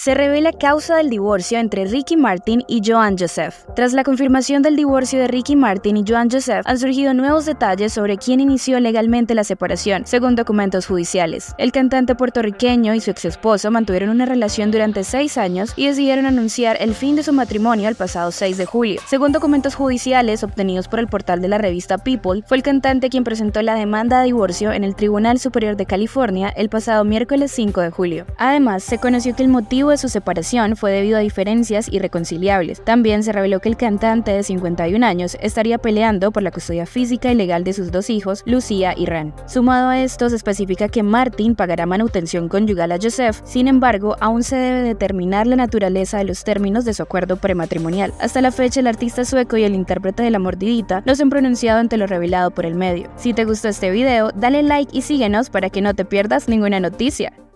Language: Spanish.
se revela causa del divorcio entre Ricky Martin y Joan Joseph. Tras la confirmación del divorcio de Ricky Martin y Joan Joseph, han surgido nuevos detalles sobre quién inició legalmente la separación, según documentos judiciales. El cantante puertorriqueño y su ex esposo mantuvieron una relación durante seis años y decidieron anunciar el fin de su matrimonio el pasado 6 de julio. Según documentos judiciales obtenidos por el portal de la revista People, fue el cantante quien presentó la demanda de divorcio en el Tribunal Superior de California el pasado miércoles 5 de julio. Además, se conoció que el motivo de su separación fue debido a diferencias irreconciliables. También se reveló que el cantante de 51 años estaría peleando por la custodia física y legal de sus dos hijos, Lucía y Ren. Sumado a esto, se especifica que Martin pagará manutención conyugal a Joseph, sin embargo, aún se debe determinar la naturaleza de los términos de su acuerdo prematrimonial. Hasta la fecha, el artista sueco y el intérprete de La Mordidita no se han pronunciado ante lo revelado por el medio. Si te gustó este video, dale like y síguenos para que no te pierdas ninguna noticia.